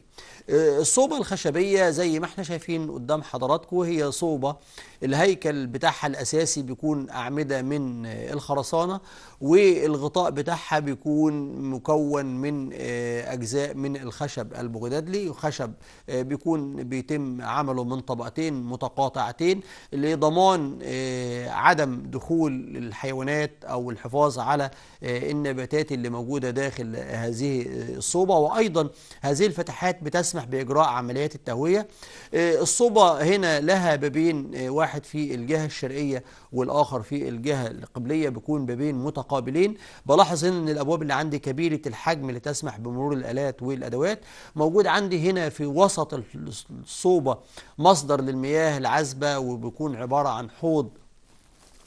آه، الصوبة الخشبية زي ما احنا شايفين قدام حضراتكم هي صوبة الهيكل بتاعها الأساسي بيكون أعمدة من الخرسانة والغطاء بتاعها بيكون مكون من آه، أجزاء من الخشب البغدادلي وخشب آه، بيكون بيتم عمله من طبقتين متقاطعتين لضمان آه، عدم دخول الحيوانات أو الحفاظ على النباتات اللي موجودة داخل هذه الصوبة وأيضا هذه الفتحات بتسمح بإجراء عمليات التهوية الصوبة هنا لها بابين واحد واحد في الجهة الشرقية والآخر في الجهة القبلية بيكون بابين متقابلين بلاحظ هنا أن الأبواب اللي عندي كبيرة الحجم اللي تسمح بمرور الآلات والأدوات موجود عندي هنا في وسط الصوبة مصدر للمياه العذبة وبيكون عبارة عن حوض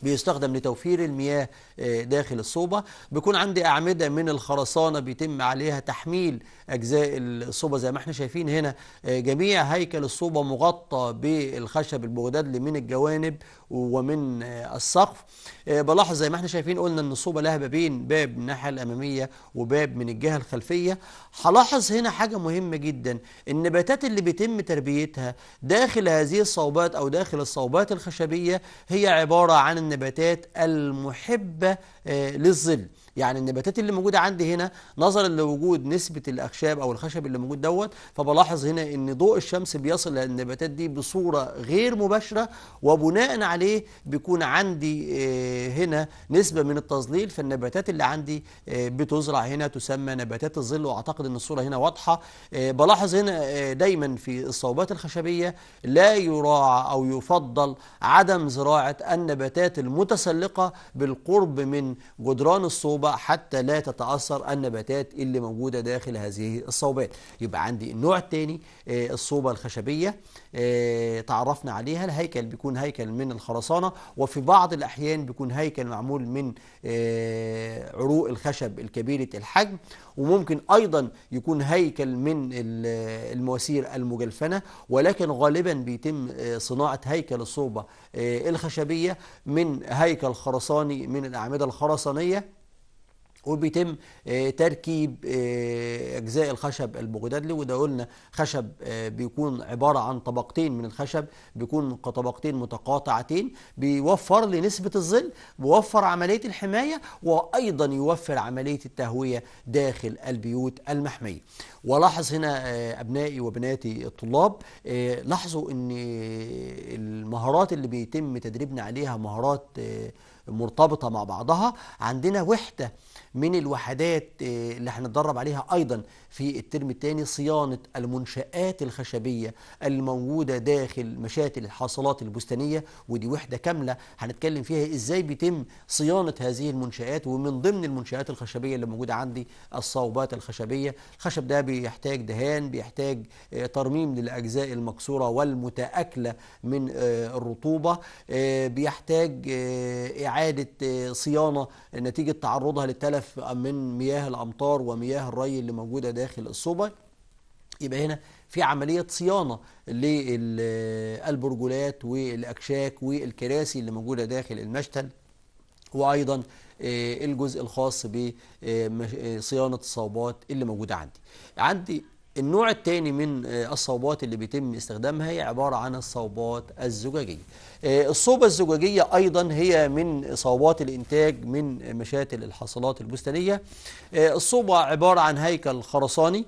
بيستخدم لتوفير المياه آه، داخل الصوبة بيكون عندي أعمدة من الخرسانة بيتم عليها تحميل أجزاء الصوبة زي ما احنا شايفين هنا آه، جميع هيكل الصوبة مغطى بالخشب البغدادلي من الجوانب ومن آه، السقف آه، بلاحظ زي ما احنا شايفين قلنا ان الصوبة لها بابين باب من الناحية الأمامية وباب من الجهة الخلفية هلاحظ هنا حاجة مهمة جدا النباتات اللي بيتم تربيتها داخل هذه الصوبات أو داخل الصوبات الخشبية هي عبارة عن النباتات المحبة آه، للظل يعني النباتات اللي موجوده عندي هنا نظرا لوجود نسبه الاخشاب او الخشب اللي موجود دوت فبلاحظ هنا ان ضوء الشمس بيصل للنباتات دي بصوره غير مباشره وبناء عليه بيكون عندي آه، هنا نسبه من التظليل فالنباتات اللي عندي آه، بتزرع هنا تسمى نباتات الظل واعتقد ان الصوره هنا واضحه بلاحظ هنا دايما في الصوبات الخشبيه لا يراعى او يفضل عدم زراعه النباتات المتسلقه بالقرب من جدران الصوبة حتى لا تتأثر النباتات اللي موجودة داخل هذه الصوبات يبقى عندي النوع الثاني آه، الصوبة الخشبية آه، تعرفنا عليها الهيكل بيكون هيكل من الخرسانة وفي بعض الأحيان بيكون هيكل معمول من آه، عروق الخشب الكبيرة الحجم وممكن أيضا يكون هيكل من المواسير المجلفنة ولكن غالبا بيتم صناعة هيكل الصوبة الخشبية من هيكل خرساني من الأعمدة الخرسانة الخرسانية وبيتم آه، تركيب آه، اجزاء الخشب البغدادلي وده قلنا خشب آه، بيكون عباره عن طبقتين من الخشب بيكون طبقتين متقاطعتين بيوفر لي نسبه الظل بيوفر عمليه الحمايه وايضا يوفر عمليه التهويه داخل البيوت المحميه ولاحظ هنا ابنائي وبناتي الطلاب لاحظوا ان المهارات اللي بيتم تدريبنا عليها مهارات مرتبطة مع بعضها عندنا وحدة من الوحدات آه، اللي هنتدرب عليها أيضا في الترم الثاني صيانة المنشآت الخشبية الموجودة داخل مشاتل الحاصلات البستانية ودي وحدة كاملة هنتكلم فيها إزاي بيتم صيانة هذه المنشآت ومن ضمن المنشآت الخشبية اللي موجودة عندي الصوبات الخشبية الخشب ده بيحتاج دهان بيحتاج آه، ترميم للأجزاء المكسورة والمتآكلة من آه، الرطوبة بيحتاج اعاده آه، صيانه نتيجه تعرضها للتلف من مياه الامطار ومياه الري اللي موجوده داخل الصوبه يبقى هنا في عملية صيانة للبرجولات والأكشاك والكراسي اللي موجودة داخل المشتل وأيضا آه، الجزء الخاص بصيانة آه، الصوبات اللي موجودة عندي عندي النوع الثاني من آه، الصوبات اللي بيتم استخدامها هي عبارة عن الصوبات الزجاجية آه، الصوبة الزجاجية أيضا هي من صوبات الإنتاج من مشاتل الحاصلات البستانية آه، الصوبة عبارة عن هيكل خرساني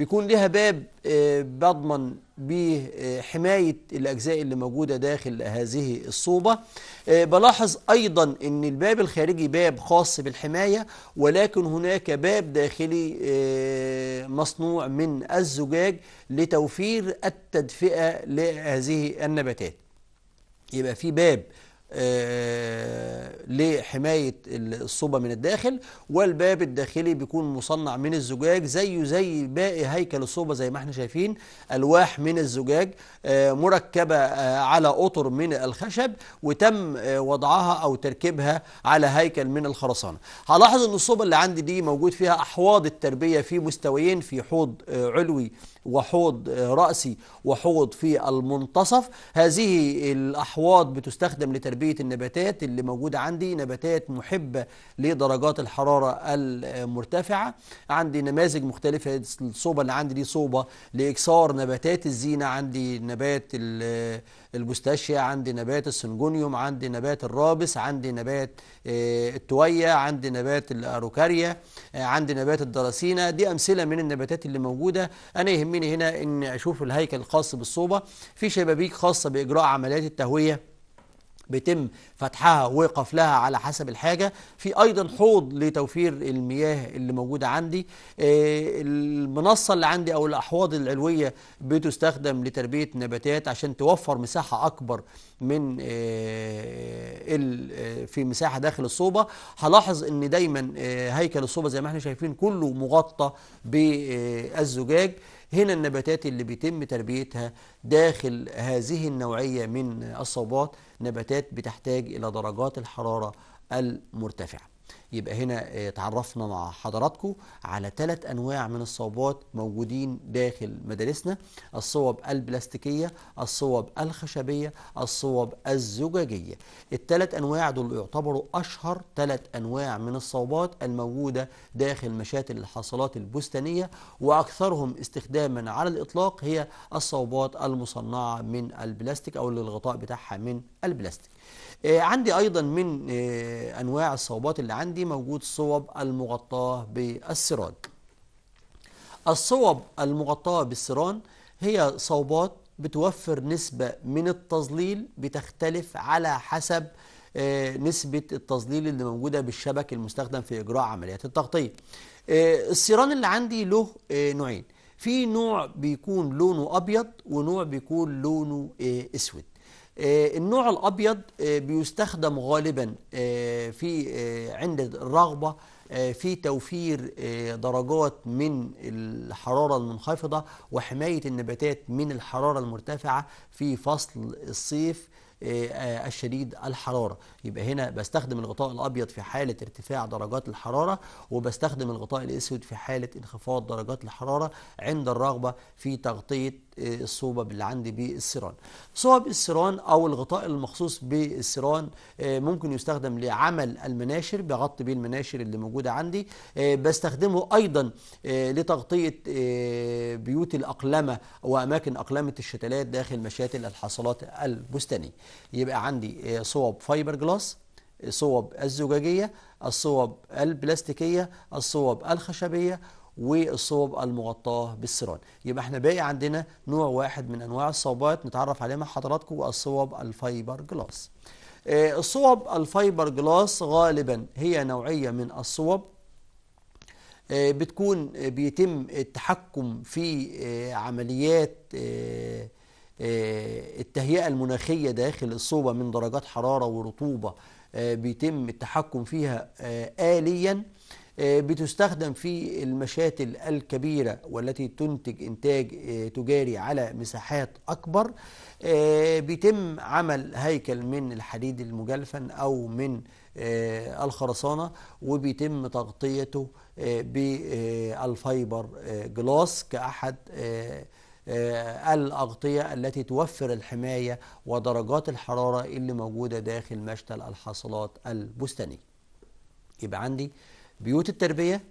بيكون لها باب آه، بضمن بيه آه، حماية الأجزاء اللي موجودة داخل هذه الصوبة آه، بلاحظ أيضا أن الباب الخارجي باب خاص بالحماية ولكن هناك باب داخلي مصنوع من الزجاج لتوفير التدفئة لهذه النباتات يبقى في باب آه، لحماية الصوبة من الداخل والباب الداخلي بيكون مصنع من الزجاج زيه زي باقي هيكل الصوبة زي ما احنا شايفين ألواح من الزجاج آه، مركبة آه، على أطر من الخشب وتم وضعها أو تركيبها على هيكل من الخرسانة هلاحظ أن الصوبة اللي عندي دي موجود فيها أحواض التربية في مستويين في حوض علوي وحوض رأسي وحوض في المنتصف هذه الأحواض بتستخدم لتربية النباتات اللي موجودة عندي نباتات محبة لدرجات الحرارة المرتفعة عندي نماذج مختلفة الصوبة اللي عندي دي صوبة لإكسار نباتات الزينة عندي نبات البوستاشيا عندي نبات السنجونيوم عندي نبات الرابس عندي نبات آه، التوية عندي نبات الأروكاريا آه، عندي نبات الدراسينا دي أمثلة من النباتات اللي موجودة أنا يهمني يهمني هنا ان اشوف الهيكل الخاص بالصوبة في شبابيك خاصة باجراء عمليات التهوية بيتم فتحها وقفلها على حسب الحاجة في أيضا حوض لتوفير المياه اللي موجودة عندي آه، المنصة اللي عندي أو الأحواض العلوية بتستخدم لتربية نباتات عشان توفر مساحة أكبر من آه، آه، في مساحة داخل الصوبة هلاحظ أن دايما هيكل الصوبة زي ما احنا شايفين كله مغطى بالزجاج هنا النباتات اللي بيتم تربيتها داخل هذه النوعية من الصوبات نباتات بتحتاج إلى درجات الحرارة المرتفعة يبقى هنا آه، تعرفنا مع حضراتكم على ثلاث أنواع من الصوبات موجودين داخل مدارسنا الصوب البلاستيكية الصوب الخشبية الصوب الزجاجية الثلاث أنواع دول يعتبروا أشهر ثلاث أنواع من الصوبات الموجودة داخل مشاتل الحاصلات البستانية وأكثرهم استخداما على الإطلاق هي الصوبات المصنعة من البلاستيك أو اللي الغطاء بتاعها من البلاستيك آه، عندي أيضا من آه، أنواع الصوبات اللي عندي موجود صوب المغطاة بالسراج الصوب المغطاة بالسيران هي صوبات بتوفر نسبة من التظليل بتختلف على حسب آه، نسبة التظليل اللي موجودة بالشبك المستخدم في إجراء عمليات التغطية السيران اللي عندي له نوعين في نوع بيكون لونه أبيض ونوع بيكون لونه أسود آه، النوع الأبيض آه، بيستخدم غالبا آه، في عند الرغبة في توفير درجات من الحرارة المنخفضة وحماية النباتات من الحرارة المرتفعة في فصل الصيف الشديد الحرارة يبقى هنا بستخدم الغطاء الأبيض في حالة ارتفاع درجات الحرارة وبستخدم الغطاء الأسود في حالة انخفاض درجات الحرارة عند الرغبة في تغطية الصوبة اللي عندي بالسيران صوب السيران او الغطاء المخصوص بالسيران آه، ممكن يستخدم لعمل المناشر بغطي بيه المناشر اللي موجوده عندي آه، بستخدمه ايضا آه، لتغطيه بيوت الاقلمه واماكن اقلمه الشتلات داخل مشاتل الحصلات البستانيه يبقى عندي صوب فايبر جلاس صوب الزجاجيه الصوب البلاستيكيه الصوب الخشبيه والصوب المغطاة بالسيران يبقى احنا باقي عندنا نوع واحد من انواع الصوبات نتعرف عليها مع حضراتكم الصوب الفايبر جلاس الصوب آه، الفايبر جلاس غالبا هي نوعية من الصوب آه، بتكون بيتم التحكم في آه، عمليات التهيئة المناخية داخل الصوبة من درجات حرارة ورطوبة بيتم التحكم فيها آليا آه، بتستخدم في المشاتل الكبيرة والتي تنتج إنتاج آه، تجاري على مساحات أكبر آه، بيتم عمل هيكل من الحديد المجلفن أو من الخرسانة وبيتم تغطيته بالفايبر جلاس كأحد الأغطية التي توفر الحماية ودرجات الحرارة اللي موجودة داخل مشتل الحاصلات البستانية يبقى عندي بيوت التربية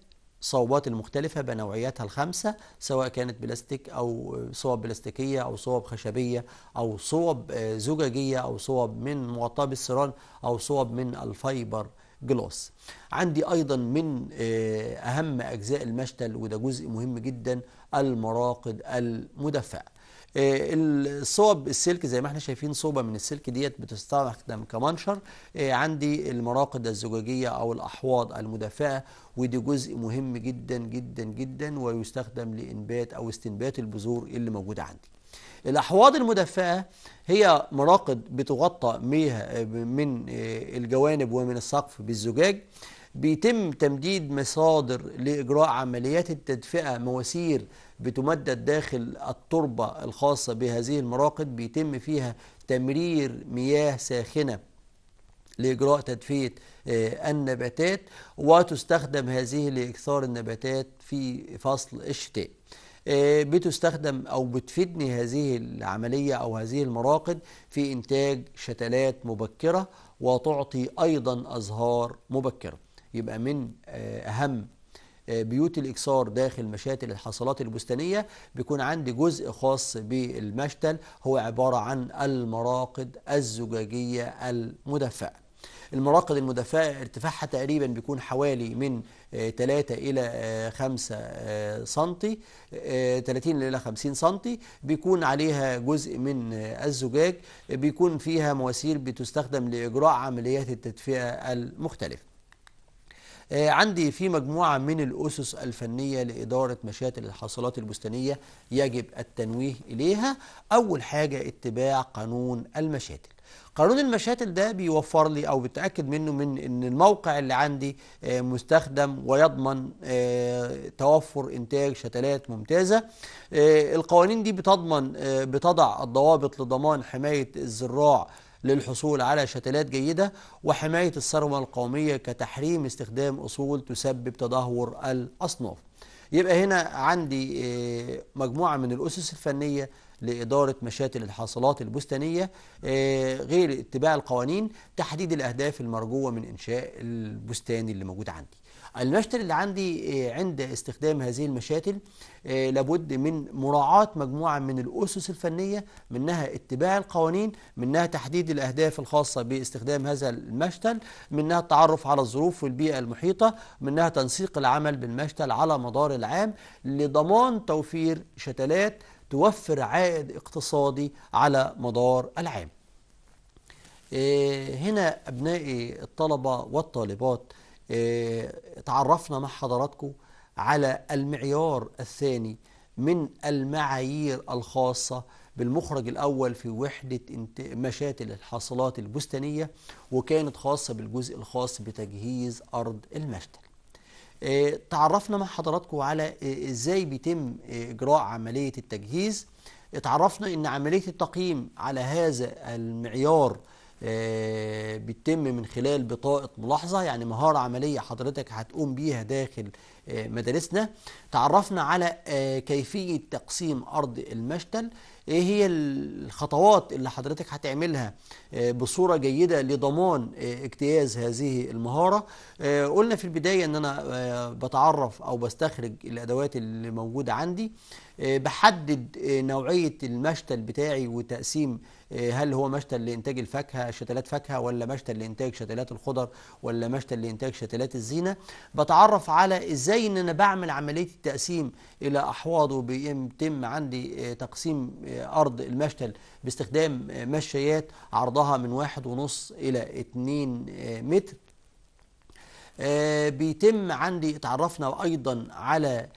صوبات المختلفة بنوعياتها الخمسة سواء كانت بلاستيك أو صوب بلاستيكية أو صوب خشبية أو صوب آه، زجاجية أو صوب من مغطاة بالسيران أو صوب من الفايبر جلوس عندي أيضا من آه، أهم أجزاء المشتل وده جزء مهم جدا المراقد المدفأة آه، الصوب السلك زي ما احنا شايفين صوبة من السلك ديت بتستخدم كمنشر آه، عندي المراقد الزجاجية أو الأحواض المدفأة ودي جزء مهم جدا جدا جدا ويستخدم لإنبات أو استنبات البذور اللي موجودة عندي الأحواض المدفأة هي مراقد بتغطى آه، من الجوانب ومن السقف بالزجاج بيتم تمديد مصادر لإجراء عمليات التدفئة مواسير بتمدد داخل التربة الخاصة بهذه المراقد بيتم فيها تمرير مياه ساخنة لإجراء تدفئة آه، النباتات وتستخدم هذه لإكثار النباتات في فصل الشتاء آه، بتستخدم أو بتفيدني هذه العملية أو هذه المراقد في إنتاج شتلات مبكرة وتعطي أيضا أزهار مبكرة يبقى من آه، أهم آه، بيوت الإكسار داخل مشاتل الحصلات البستانية بيكون عندي جزء خاص بالمشتل هو عبارة عن المراقد الزجاجية المدفأة المراقد المدفأة ارتفاعها تقريبا بيكون حوالي من 3 آه، إلى 5 سنتي 30 إلى 50 سنتي بيكون عليها جزء من الزجاج بيكون فيها مواسير بتستخدم لإجراء عمليات التدفئة المختلفة آه، عندي في مجموعة من الأسس الفنية لإدارة مشاتل الحاصلات البستانية يجب التنويه إليها أول حاجة اتباع قانون المشاتل قانون المشاتل ده بيوفر لي او بتاكد منه من ان الموقع اللي عندي آه، مستخدم ويضمن آه، توفر انتاج شتلات ممتازه القوانين دي بتضمن بتضع الضوابط لضمان حمايه الزراع للحصول على شتلات جيدة وحماية الثروة القومية كتحريم استخدام أصول تسبب تدهور الأصناف يبقى هنا عندي آه، مجموعة من الأسس الفنية لإدارة مشاتل الحاصلات البستانية آه، غير اتباع القوانين تحديد الأهداف المرجوة من إنشاء البستان اللي موجود عندي المشتل اللي عندي آه، عند استخدام هذه المشاتل آه، لابد من مراعاة مجموعة من الأسس الفنية منها اتباع القوانين منها تحديد الأهداف الخاصة باستخدام هذا المشتل منها التعرف على الظروف والبيئة المحيطة منها تنسيق العمل بالمشتل على مدار العام لضمان توفير شتلات توفر عائد اقتصادي على مدار العام آه، هنا أبنائي الطلبة والطالبات آه، تعرفنا مع حضراتكم على المعيار الثاني من المعايير الخاصة بالمخرج الأول في وحدة مشاتل الحاصلات البستانية وكانت خاصة بالجزء الخاص بتجهيز أرض المشتل آه، تعرفنا مع حضراتكم على آه، إزاي بيتم إجراء عملية التجهيز تعرفنا أن عملية التقييم على هذا المعيار آه، بتتم من خلال بطاقة ملاحظة يعني مهارة عملية حضرتك هتقوم بيها داخل آه، مدارسنا تعرفنا على آه، كيفية تقسيم أرض المشتل ايه هي الخطوات اللي حضرتك هتعملها بصورة جيدة لضمان اجتياز هذه المهارة قلنا في البداية ان انا بتعرف او بستخرج الادوات اللي موجودة عندي بحدد نوعية المشتل بتاعي وتقسيم إيه، هل هو مشتل لإنتاج الفاكهة شتلات فاكهة ولا مشتل لإنتاج شتلات الخضر ولا مشتل لإنتاج شتلات الزينة بتعرف على إزاي إن أنا بعمل عملية التقسيم إلى أحواض وبيتم عندي إيه، تقسيم إيه، أرض المشتل باستخدام مشايات عرضها من واحد ونص إلى اتنين متر بيتم عندي اتعرفنا أيضا على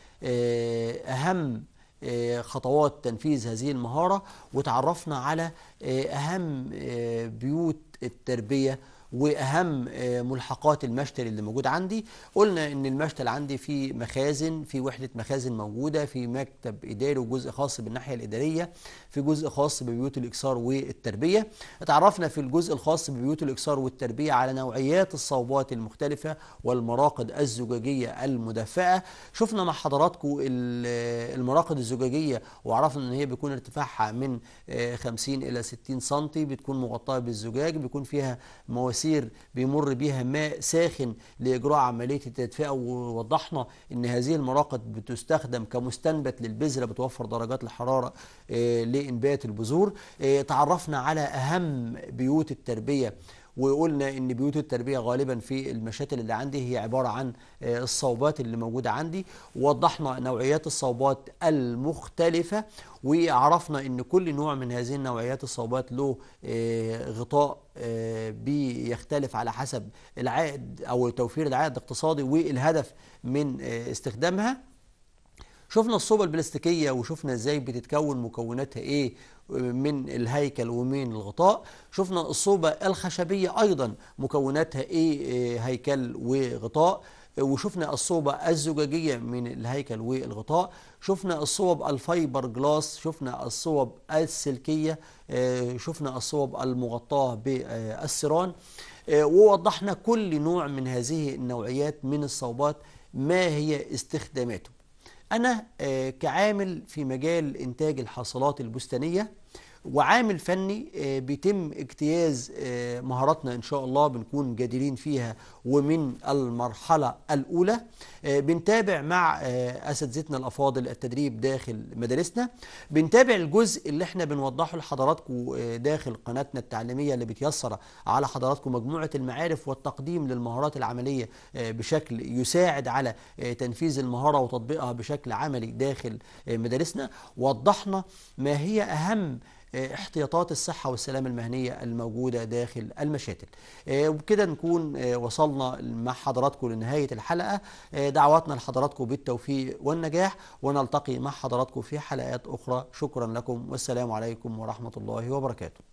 أهم آه، خطوات تنفيذ هذه المهارة وتعرفنا على آه، أهم آه، بيوت التربية واهم آه، ملحقات المشتل اللي موجود عندي قلنا ان المشتل عندي في مخازن في وحده مخازن موجوده في مكتب اداري وجزء خاص بالناحيه الاداريه في جزء خاص ببيوت الاكسار والتربيه اتعرفنا في الجزء الخاص ببيوت الاكسار والتربيه على نوعيات الصوبات المختلفه والمراقد الزجاجيه المدفئه شفنا مع حضراتكم آه، المراقد الزجاجيه وعرفنا ان هي بيكون ارتفاعها من 50 آه، الى 60 سم بتكون مغطاه بالزجاج بيكون فيها مواسير الغسير بيمر بيها ماء ساخن لإجراء عملية التدفئة ووضحنا أن هذه المراقد بتستخدم كمستنبت للبذرة بتوفر درجات الحرارة آه، لإنبات البذور آه، تعرفنا على أهم بيوت التربية وقلنا ان بيوت التربيه غالبا في المشاتل اللي عندي هي عباره عن آه، الصوبات اللي موجوده عندي ووضحنا نوعيات الصوبات المختلفه وعرفنا ان كل نوع من هذه النوعيات الصوبات له آه، غطاء آه، بيختلف على حسب العائد او توفير العائد الاقتصادي والهدف من استخدامها شفنا الصوبة البلاستيكية وشفنا ازاي بتتكون مكوناتها ايه من الهيكل ومن الغطاء شفنا الصوبة الخشبية ايضا مكوناتها ايه اه، هيكل وغطاء وشفنا الصوبة الزجاجية من الهيكل والغطاء شفنا الصوب الفايبر جلاس شفنا الصوب السلكية اه، شفنا الصوب المغطاة بالسيران اه، ووضحنا كل نوع من هذه النوعيات من الصوبات ما هي استخداماته أنا آه، كعامل في مجال إنتاج الحاصلات البستانية وعامل فني آه، بيتم اجتياز آه، مهاراتنا إن شاء الله بنكون جادرين فيها ومن المرحلة الأولى آه، بنتابع مع أساتذتنا الأفاضل التدريب داخل مدارسنا بنتابع الجزء اللي احنا بنوضحه لحضراتكم داخل قناتنا التعليمية اللي بتيسر على حضراتكم مجموعة المعارف والتقديم للمهارات العملية بشكل يساعد على تنفيذ المهارة وتطبيقها بشكل عملي داخل مدارسنا وضحنا ما هي أهم آه، احتياطات الصحة والسلامة المهنية الموجودة داخل المشاتل آه، وبكده نكون آه، وصلنا مع حضراتكم لنهاية الحلقة دعواتنا لحضراتكم بالتوفيق والنجاح ونلتقي مع حضراتكم في حلقات أخرى شكرا لكم والسلام عليكم ورحمة الله وبركاته